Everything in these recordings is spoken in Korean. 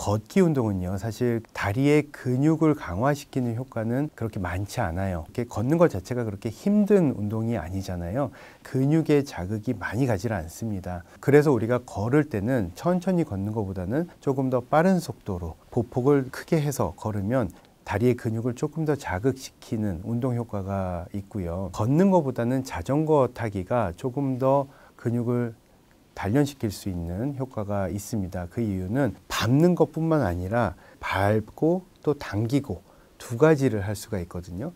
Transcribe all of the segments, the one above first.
걷기 운동은요, 사실 다리의 근육을 강화시키는 효과는 그렇게 많지 않아요. 이렇게 걷는 것 자체가 그렇게 힘든 운동이 아니잖아요. 근육의 자극이 많이 가질 않습니다. 그래서 우리가 걸을 때는 천천히 걷는 것보다는 조금 더 빠른 속도로 보폭을 크게 해서 걸으면 다리의 근육을 조금 더 자극시키는 운동 효과가 있고요. 걷는 것보다는 자전거 타기가 조금 더 근육을 단련시킬 수 있는 효과가 있습니다. 그 이유는 밟는 것뿐만 아니라 밟고 또 당기고 두 가지를 할 수가 있거든요.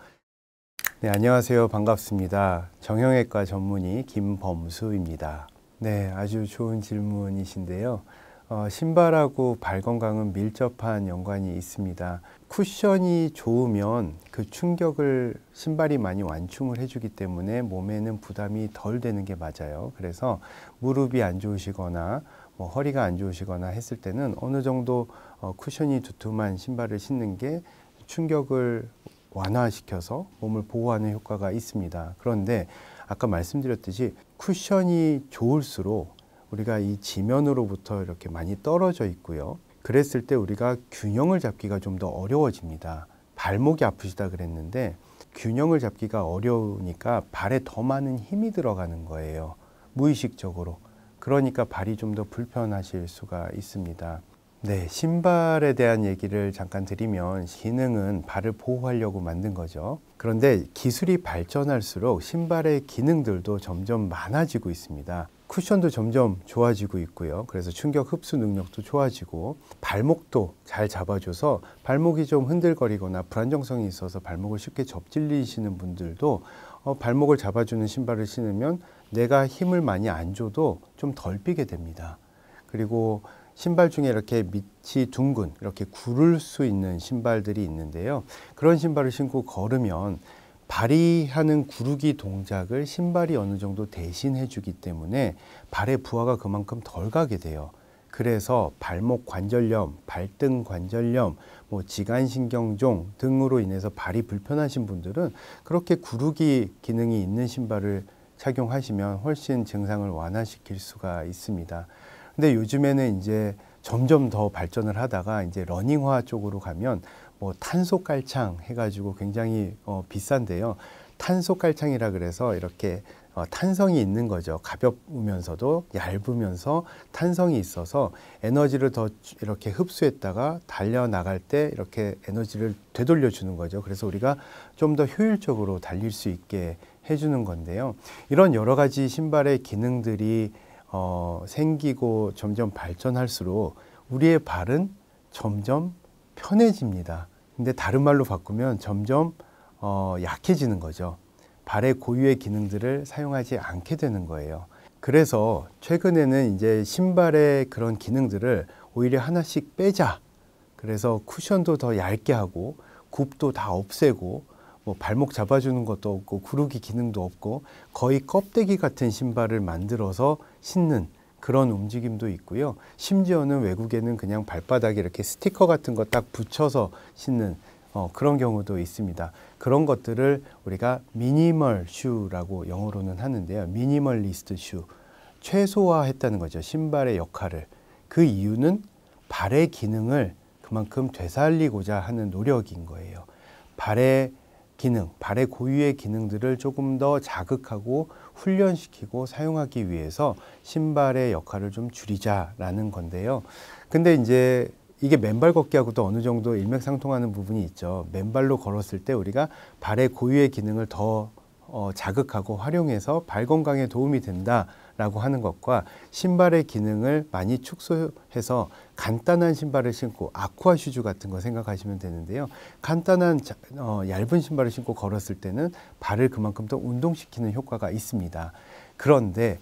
네, 안녕하세요. 반갑습니다. 정형외과 전문의 김범수입니다. 네, 아주 좋은 질문이신데요. 어, 신발하고 발 건강은 밀접한 연관이 있습니다. 쿠션이 좋으면 그 충격을 신발이 많이 완충을 해주기 때문에 몸에는 부담이 덜 되는 게 맞아요. 그래서 무릎이 안 좋으시거나 뭐 허리가 안 좋으시거나 했을 때는 어느 정도 어, 쿠션이 두툼한 신발을 신는 게 충격을 완화시켜서 몸을 보호하는 효과가 있습니다. 그런데 아까 말씀드렸듯이 쿠션이 좋을수록 우리가 이 지면으로부터 이렇게 많이 떨어져 있고요. 그랬을 때 우리가 균형을 잡기가 좀 더 어려워집니다. 발목이 아프시다 그랬는데 균형을 잡기가 어려우니까 발에 더 많은 힘이 들어가는 거예요. 무의식적으로. 그러니까 발이 좀 더 불편하실 수가 있습니다. 네, 신발에 대한 얘기를 잠깐 드리면 기능은 발을 보호하려고 만든 거죠. 그런데 기술이 발전할수록 신발의 기능들도 점점 많아지고 있습니다. 쿠션도 점점 좋아지고 있고요. 그래서 충격 흡수 능력도 좋아지고 발목도 잘 잡아줘서 발목이 좀 흔들거리거나 불안정성이 있어서 발목을 쉽게 접질리시는 분들도 어, 발목을 잡아주는 신발을 신으면 내가 힘을 많이 안 줘도 좀 덜 삐게 됩니다. 그리고 신발 중에 이렇게 밑이 둥근 이렇게 구를 수 있는 신발들이 있는데요. 그런 신발을 신고 걸으면 발휘하는 구르기 동작을 신발이 어느 정도 대신해 주기 때문에 발의 부하가 그만큼 덜 가게 돼요. 그래서 발목 관절염, 발등 관절염, 뭐 지간신경종 등으로 인해서 발이 불편하신 분들은 그렇게 구르기 기능이 있는 신발을 착용하시면 훨씬 증상을 완화시킬 수가 있습니다. 근데 요즘에는 이제 점점 더 발전을 하다가 이제 러닝화 쪽으로 가면 뭐 탄소 깔창 해가지고 굉장히 어, 비싼데요. 탄소 깔창이라 그래서 이렇게 어, 탄성이 있는 거죠. 가볍으면서도 얇으면서 탄성이 있어서 에너지를 더 이렇게 흡수했다가 달려 나갈 때 이렇게 에너지를 되돌려 주는 거죠. 그래서 우리가 좀 더 효율적으로 달릴 수 있게 해주는 건데요. 이런 여러 가지 신발의 기능들이 어, 생기고 점점 발전할수록 우리의 발은 점점 편해집니다. 근데 다른 말로 바꾸면 점점 어, 약해지는 거죠. 발의 고유의 기능들을 사용하지 않게 되는 거예요. 그래서 최근에는 이제 신발의 그런 기능들을 오히려 하나씩 빼자. 그래서 쿠션도 더 얇게 하고 굽도 다 없애고 뭐 발목 잡아주는 것도 없고 구르기 기능도 없고 거의 껍데기 같은 신발을 만들어서 신는 그런 움직임도 있고요. 심지어는 외국에는 그냥 발바닥에 이렇게 스티커 같은 거 딱 붙여서 신는 어, 그런 경우도 있습니다. 그런 것들을 우리가 미니멀 슈라고 영어로는 하는데요. 미니멀리스트 슈. 최소화했다는 거죠. 신발의 역할을. 그 이유는 발의 기능을 그만큼 되살리고자 하는 노력인 거예요. 발의 기능, 발의 고유의 기능들을 조금 더 자극하고 훈련시키고 사용하기 위해서 신발의 역할을 좀 줄이자라는 건데요. 근데 이제 이게 맨발 걷기하고도 어느 정도 일맥상통하는 부분이 있죠. 맨발로 걸었을 때 우리가 발의 고유의 기능을 더 어, 자극하고 활용해서 발 건강에 도움이 된다. 라고 하는 것과 신발의 기능을 많이 축소해서 간단한 신발을 신고 아쿠아 슈즈 같은 거 생각하시면 되는데요. 간단한 어, 얇은 신발을 신고 걸었을 때는 발을 그만큼 더 운동시키는 효과가 있습니다. 그런데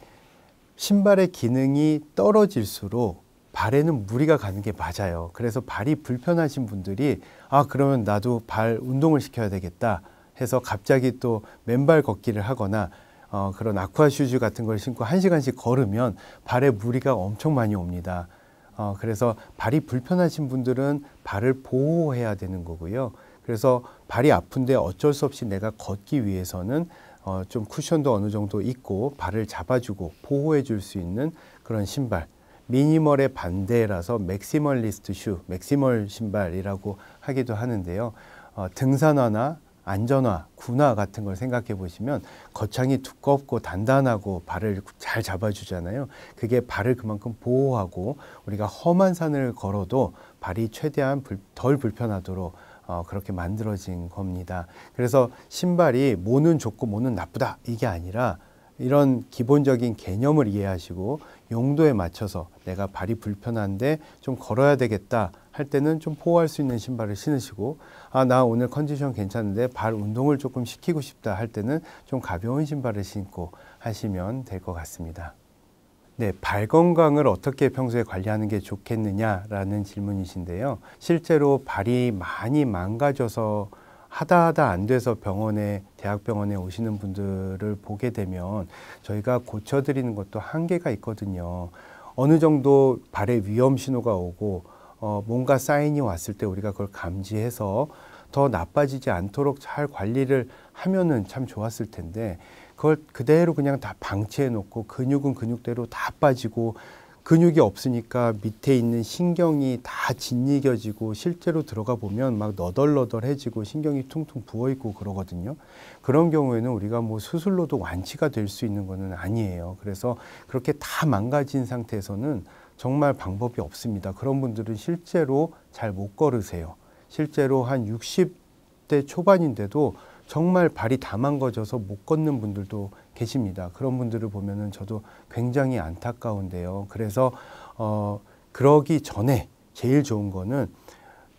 신발의 기능이 떨어질수록 발에는 무리가 가는 게 맞아요. 그래서 발이 불편하신 분들이 아 그러면 나도 발 운동을 시켜야 되겠다 해서 갑자기 또 맨발 걷기를 하거나 어, 그런 아쿠아 슈즈 같은 걸 신고 한시간씩 걸으면 발에 무리가 엄청 많이 옵니다. 어, 그래서 발이 불편하신 분들은 발을 보호해야 되는 거고요. 그래서 발이 아픈데 어쩔 수 없이 내가 걷기 위해서는 어, 좀 쿠션도 어느 정도 있고 발을 잡아주고 보호해 줄 수 있는 그런 신발. 미니멀의 반대라서 맥시멀리스트 슈, 맥시멀 신발이라고 하기도 하는데요. 어, 등산화나 안전화, 군화 같은 걸 생각해 보시면 거창이 두껍고 단단하고 발을 잘 잡아주잖아요. 그게 발을 그만큼 보호하고 우리가 험한 산을 걸어도 발이 최대한 불, 덜 불편하도록 어, 그렇게 만들어진 겁니다. 그래서 신발이 모는 좋고 모는 나쁘다 이게 아니라 이런 기본적인 개념을 이해하시고 용도에 맞춰서 내가 발이 불편한데 좀 걸어야 되겠다 할 때는 좀 보호할 수 있는 신발을 신으시고 아 나 오늘 컨디션 괜찮은데 발 운동을 조금 시키고 싶다 할 때는 좀 가벼운 신발을 신고 하시면 될 것 같습니다. 네, 발 건강을 어떻게 평소에 관리하는 게 좋겠느냐라는 질문이신데요. 실제로 발이 많이 망가져서 하다 하다 안 돼서 병원에 대학병원에 오시는 분들을 보게 되면 저희가 고쳐드리는 것도 한계가 있거든요. 어느 정도 발에 위험 신호가 오고 어, 뭔가 사인이 왔을 때 우리가 그걸 감지해서 더 나빠지지 않도록 잘 관리를 하면은 참 좋았을 텐데 그걸 그대로 그냥 다 방치해 놓고 근육은 근육대로 다 빠지고 근육이 없으니까 밑에 있는 신경이 다 짓이겨지고 실제로 들어가 보면 막 너덜너덜해지고 신경이 퉁퉁 부어있고 그러거든요. 그런 경우에는 우리가 뭐 수술로도 완치가 될 수 있는 거는 아니에요. 그래서 그렇게 다 망가진 상태에서는 정말 방법이 없습니다. 그런 분들은 실제로 잘 못 걸으세요. 실제로 한 60대 초반인데도 정말 발이 다 망가져서 못 걷는 분들도 계십니다. 그런 분들을 보면은 저도 굉장히 안타까운데요. 그래서 어 그러기 전에 제일 좋은 거는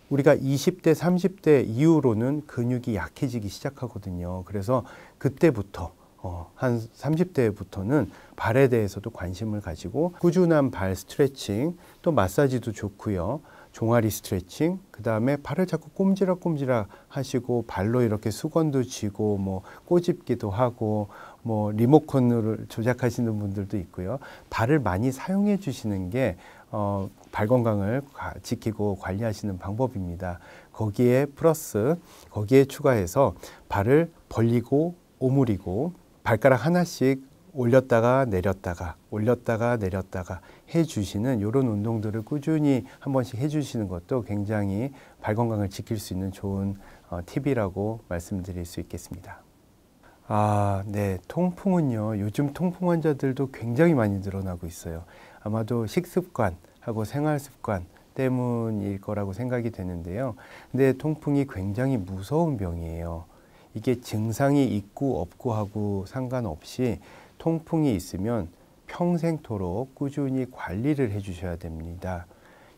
우리가 20대, 30대 이후로는 근육이 약해지기 시작하거든요. 그래서 그때부터 어, 한 30대부터는 발에 대해서도 관심을 가지고 꾸준한 발 스트레칭, 또 마사지도 좋고요. 종아리 스트레칭, 그 다음에 발을 자꾸 꼼지락꼼지락 하시고, 발로 이렇게 수건도 쥐고, 뭐, 꼬집기도 하고, 뭐, 리모컨을 조작하시는 분들도 있고요. 발을 많이 사용해 주시는 게, 어, 발 건강을 지키고 관리하시는 방법입니다. 거기에 플러스, 거기에 추가해서 발을 벌리고, 오므리고, 발가락 하나씩 올렸다가 내렸다가 올렸다가 내렸다가 해주시는 이런 운동들을 꾸준히 한 번씩 해주시는 것도 굉장히 발 건강을 지킬 수 있는 좋은 어, 팁이라고 말씀드릴 수 있겠습니다. 아, 네. 통풍은요. 요즘 통풍 환자들도 굉장히 많이 늘어나고 있어요. 아마도 식습관하고 생활습관 때문일 거라고 생각이 되는데요. 근데 통풍이 굉장히 무서운 병이에요. 이게 증상이 있고 없고 하고 상관없이 통풍이 있으면 평생토록 꾸준히 관리를 해주셔야 됩니다.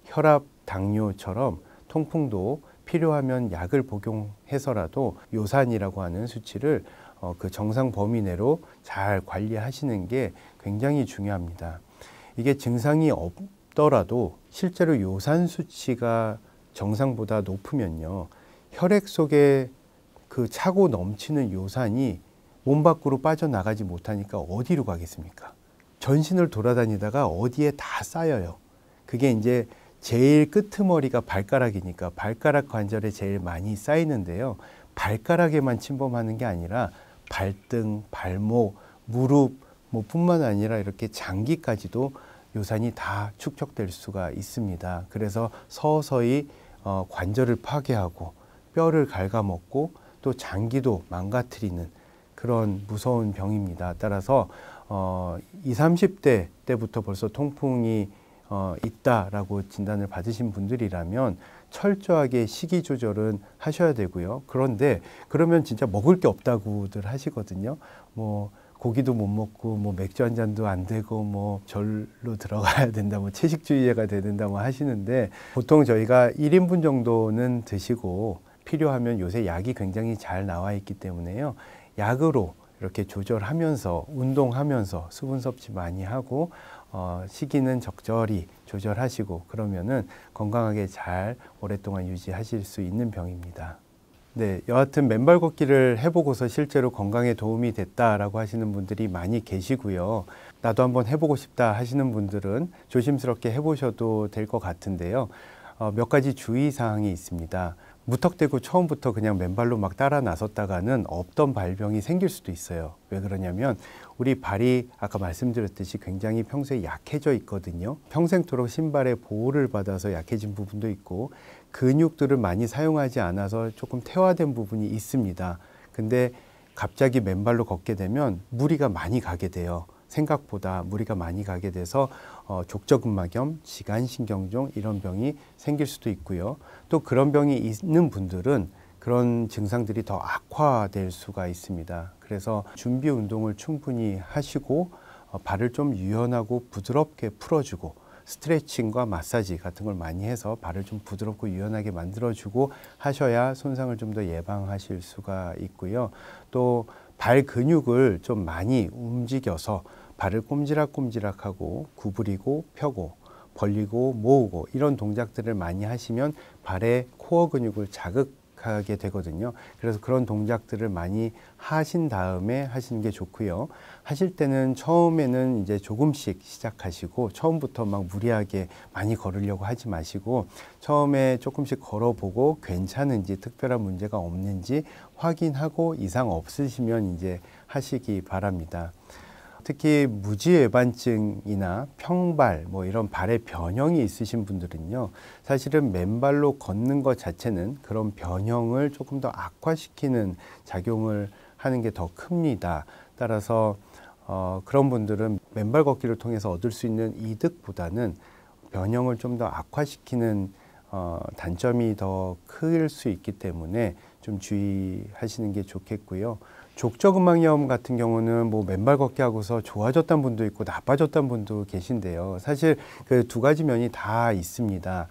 혈압, 당뇨처럼 통풍도 필요하면 약을 복용해서라도 요산이라고 하는 수치를 어, 그 정상 범위 내로 잘 관리하시는 게 굉장히 중요합니다. 이게 증상이 없더라도 실제로 요산 수치가 정상보다 높으면요. 혈액 속에 그 차고 넘치는 요산이 몸 밖으로 빠져나가지 못하니까 어디로 가겠습니까? 전신을 돌아다니다가 어디에 다 쌓여요. 그게 이제 제일 끄머리가 발가락이니까 발가락 관절에 제일 많이 쌓이는데요. 발가락에만 침범하는 게 아니라 발등, 발목, 무릎 뭐 뿐만 아니라 이렇게 장기까지도 요산이 다 축적될 수가 있습니다. 그래서 서서히 어, 관절을 파괴하고 뼈를 갉아먹고 또 장기도 망가뜨리는 그런 무서운 병입니다. 따라서 어, 20, 30대 때부터 벌써 통풍이 어, 있다라고 진단을 받으신 분들이라면 철저하게 식이 조절은 하셔야 되고요. 그런데 그러면 진짜 먹을 게 없다고들 하시거든요. 뭐 고기도 못 먹고 뭐 맥주 한 잔도 안 되고 뭐 절로 들어가야 된다 뭐 채식주의자가 돼야 된다 뭐 하시는데 보통 저희가 1인분 정도는 드시고 필요하면 요새 약이 굉장히 잘 나와 있기 때문에요. 약으로 이렇게 조절하면서 운동하면서 수분 섭취 많이 하고 어, 시기는 적절히 조절하시고 그러면은 건강하게 잘 오랫동안 유지하실 수 있는 병입니다. 네, 여하튼 맨발 걷기를 해보고서 실제로 건강에 도움이 됐다라고 하시는 분들이 많이 계시고요. 나도 한번 해보고 싶다 하시는 분들은 조심스럽게 해보셔도 될 것 같은데요. 어, 몇 가지 주의사항이 있습니다. 무턱대고 처음부터 그냥 맨발로 막 따라 나섰다가는 없던 발병이 생길 수도 있어요. 왜 그러냐면 우리 발이 아까 말씀드렸듯이 굉장히 평소에 약해져 있거든요. 평생토록 신발의 보호를 받아서 약해진 부분도 있고 근육들을 많이 사용하지 않아서 조금 퇴화된 부분이 있습니다. 근데 갑자기 맨발로 걷게 되면 무리가 많이 가게 돼요. 생각보다 무리가 많이 가게 돼서 어, 족저근막염, 지간신경종 이런 병이 생길 수도 있고요. 또 그런 병이 있는 분들은 그런 증상들이 더 악화될 수가 있습니다. 그래서 준비 운동을 충분히 하시고 어, 발을 좀 유연하고 부드럽게 풀어주고 스트레칭과 마사지 같은 걸 많이 해서 발을 좀 부드럽고 유연하게 만들어주고 하셔야 손상을 좀 더 예방하실 수가 있고요. 또 발 근육을 좀 많이 움직여서 발을 꼼지락꼼지락하고 구부리고 펴고 벌리고 모으고 이런 동작들을 많이 하시면 발의 코어 근육을 자극하게 되거든요. 그래서 그런 동작들을 많이 하신 다음에 하시는 게 좋고요. 하실 때는 처음에는 이제 조금씩 시작하시고 처음부터 막 무리하게 많이 걸으려고 하지 마시고 처음에 조금씩 걸어보고 괜찮은지 특별한 문제가 없는지 확인하고 이상 없으시면 이제 하시기 바랍니다. 특히 무지외반증이나 평발 뭐 이런 발에 변형이 있으신 분들은요 사실은 맨발로 걷는 것 자체는 그런 변형을 조금 더 악화시키는 작용을 하는 게 더 큽니다. 따라서 어, 그런 분들은 맨발 걷기를 통해서 얻을 수 있는 이득보다는 변형을 좀 더 악화시키는 어, 단점이 더 클 수 있기 때문에 좀 주의하시는 게 좋겠고요. 족저근막염 같은 경우는 뭐 맨발 걷기 하고서 좋아졌던 분도 있고 나빠졌던 분도 계신데요. 사실 그 두 가지 면이 다 있습니다.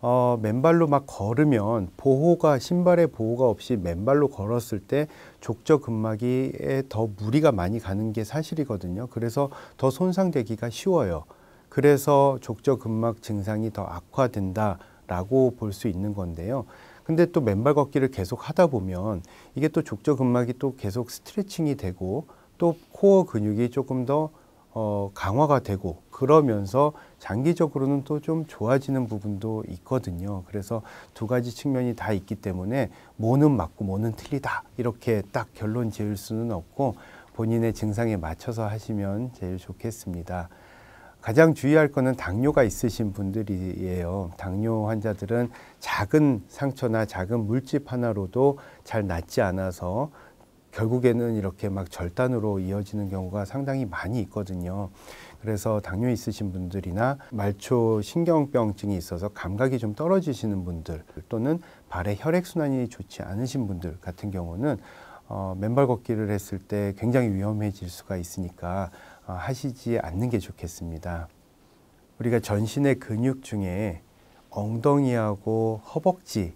어, 맨발로 막 걸으면 보호가 신발에 보호가 없이 맨발로 걸었을 때 족저 근막에 이더 무리가 많이 가는 게 사실이거든요. 그래서 더 손상되기가 쉬워요. 그래서 족저 근막 증상이 더 악화된다라고 볼 수 있는 건데요. 근데 또 맨발 걷기를 계속 하다 보면 이게 또 족저 근막이 또 계속 스트레칭이 되고 또 코어 근육이 조금 더 어, 강화가 되고 그러면서 장기적으로는 또 좀 좋아지는 부분도 있거든요. 그래서 두 가지 측면이 다 있기 때문에 뭐는 맞고 뭐는 틀리다 이렇게 딱 결론 지을 수는 없고 본인의 증상에 맞춰서 하시면 제일 좋겠습니다. 가장 주의할 것은 당뇨가 있으신 분들이에요. 당뇨 환자들은 작은 상처나 작은 물집 하나로도 잘 낫지 않아서 결국에는 이렇게 막 절단으로 이어지는 경우가 상당히 많이 있거든요. 그래서 당뇨 있으신 분들이나 말초 신경병증이 있어서 감각이 좀 떨어지시는 분들 또는 발의 혈액순환이 좋지 않으신 분들 같은 경우는 어, 맨발 걷기를 했을 때 굉장히 위험해질 수가 있으니까 어, 하시지 않는 게 좋겠습니다. 우리가 전신의 근육 중에 엉덩이하고 허벅지에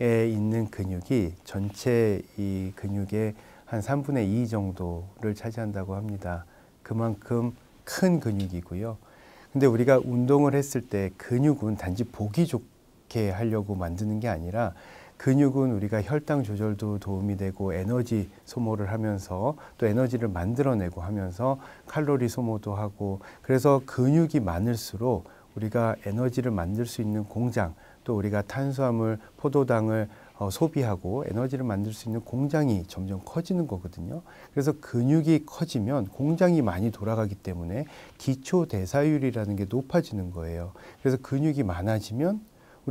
있는 근육이 전체 이 근육의 한 3분의 2 정도를 차지한다고 합니다. 그만큼 큰 근육이고요. 근데 우리가 운동을 했을 때 근육은 단지 보기 좋게 하려고 만드는 게 아니라 근육은 우리가 혈당 조절도 도움이 되고 에너지 소모를 하면서 또 에너지를 만들어내고 하면서 칼로리 소모도 하고 그래서 근육이 많을수록 우리가 에너지를 만들 수 있는 공장 또 우리가 탄수화물, 포도당을 어, 소비하고 에너지를 만들 수 있는 공장이 점점 커지는 거거든요. 그래서 근육이 커지면 공장이 많이 돌아가기 때문에 기초 대사율이라는 게 높아지는 거예요. 그래서 근육이 많아지면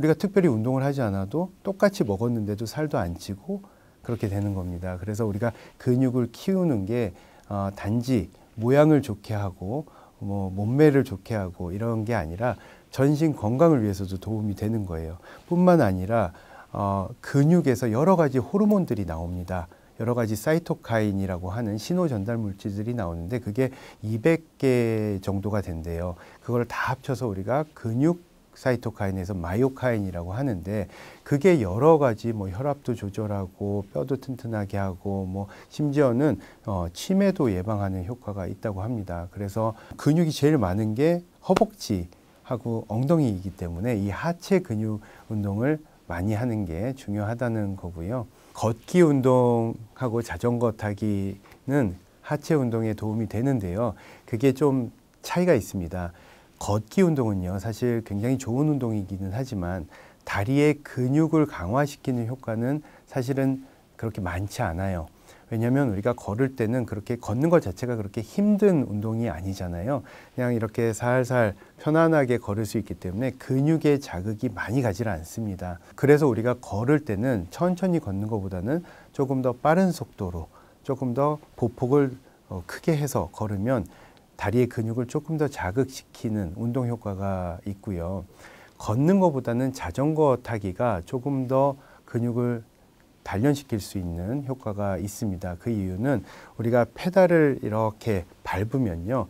우리가 특별히 운동을 하지 않아도 똑같이 먹었는데도 살도 안 찌고 그렇게 되는 겁니다. 그래서 우리가 근육을 키우는 게 어, 단지 모양을 좋게 하고 뭐 몸매를 좋게 하고 이런 게 아니라 전신 건강을 위해서도 도움이 되는 거예요. 뿐만 아니라 어, 근육에서 여러 가지 호르몬들이 나옵니다. 여러 가지 사이토카인이라고 하는 신호 전달 물질들이 나오는데 그게 200개 정도가 된대요. 그걸 다 합쳐서 우리가 근육 사이토카인에서 마요카인이라고 하는데 그게 여러 가지 뭐 혈압도 조절하고 뼈도 튼튼하게 하고 뭐 심지어는 어, 치매도 예방하는 효과가 있다고 합니다. 그래서 근육이 제일 많은 게 허벅지 하고 엉덩이이기 때문에 이 하체 근육 운동을 많이 하는 게 중요하다는 거고요. 걷기 운동하고 자전거 타기는 하체 운동에 도움이 되는데요. 그게 좀 차이가 있습니다. 걷기 운동은요, 사실 굉장히 좋은 운동이기는 하지만 다리의 근육을 강화시키는 효과는 사실은 그렇게 많지 않아요. 왜냐하면 우리가 걸을 때는 그렇게 걷는 것 자체가 그렇게 힘든 운동이 아니잖아요. 그냥 이렇게 살살 편안하게 걸을 수 있기 때문에 근육에 자극이 많이 가질 않습니다. 그래서 우리가 걸을 때는 천천히 걷는 것보다는 조금 더 빠른 속도로 조금 더 보폭을 어, 크게 해서 걸으면 다리의 근육을 조금 더 자극시키는 운동 효과가 있고요. 걷는 것보다는 자전거 타기가 조금 더 근육을 단련시킬 수 있는 효과가 있습니다. 그 이유는 우리가 페달을 이렇게 밟으면요.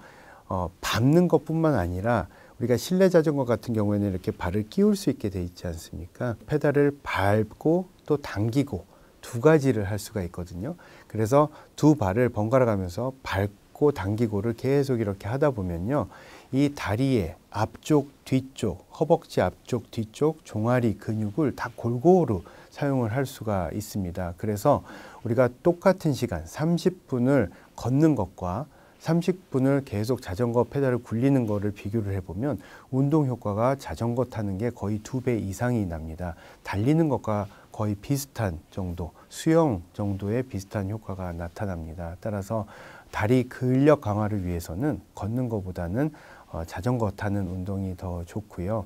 어, 밟는 것뿐만 아니라 우리가 실내 자전거 같은 경우에는 이렇게 발을 끼울 수 있게 돼 있지 않습니까? 페달을 밟고 또 당기고 두 가지를 할 수가 있거든요. 그래서 두 발을 번갈아 가면서 밟고 잡고 당기고를 계속 이렇게 하다 보면요. 이 다리의 앞쪽, 뒤쪽, 허벅지 앞쪽, 뒤쪽, 종아리 근육을 다 골고루 사용을 할 수가 있습니다. 그래서 우리가 똑같은 시간 30분을 걷는 것과 30분을 계속 자전거 페달을 굴리는 것을 비교를 해보면 운동 효과가 자전거 타는 게 거의 두 배 이상이 납니다. 달리는 것과 거의 비슷한 정도, 수영 정도의 비슷한 효과가 나타납니다. 따라서 다리 근력 강화를 위해서는 걷는 것보다는 어, 자전거 타는 운동이 더 좋고요.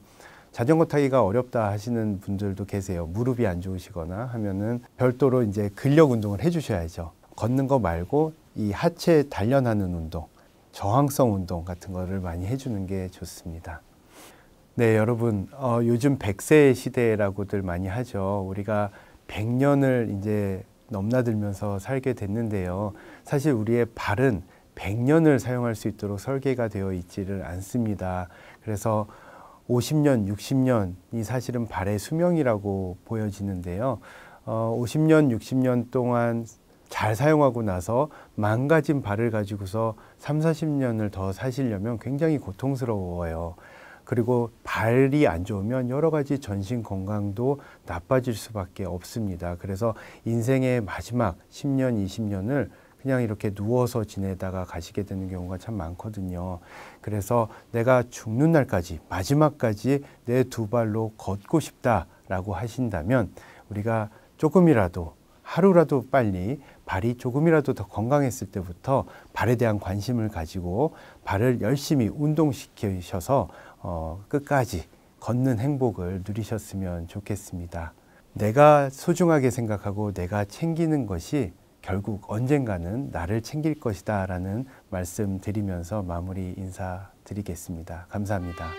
자전거 타기가 어렵다 하시는 분들도 계세요. 무릎이 안 좋으시거나 하면은 별도로 이제 근력 운동을 해주셔야죠. 걷는 거 말고 이 하체 단련하는 운동, 저항성 운동 같은 거를 많이 해주는 게 좋습니다. 네, 여러분, 어, 요즘 백세 시대라고들 많이 하죠. 우리가 백년을 이제 넘나들면서 살게 됐는데요. 사실 우리의 발은 100년을 사용할 수 있도록 설계가 되어 있지를 않습니다. 그래서 50년, 60년이 사실은 발의 수명이라고 보여지는데요. 어, 50년, 60년 동안 잘 사용하고 나서 망가진 발을 가지고서 3, 40년을 더 사시려면 굉장히 고통스러워요. 그리고 발이 안 좋으면 여러 가지 전신 건강도 나빠질 수밖에 없습니다. 그래서 인생의 마지막 10년, 20년을 그냥 이렇게 누워서 지내다가 가시게 되는 경우가 참 많거든요. 그래서 내가 죽는 날까지, 마지막까지 내 두 발로 걷고 싶다라고 하신다면 우리가 조금이라도 하루라도 빨리 발이 조금이라도 더 건강했을 때부터 발에 대한 관심을 가지고 발을 열심히 운동시키셔서 어, 끝까지 걷는 행복을 누리셨으면 좋겠습니다. 내가 소중하게 생각하고 내가 챙기는 것이 결국 언젠가는 나를 챙길 것이다 라는 말씀 드리면서 마무리 인사드리겠습니다. 감사합니다.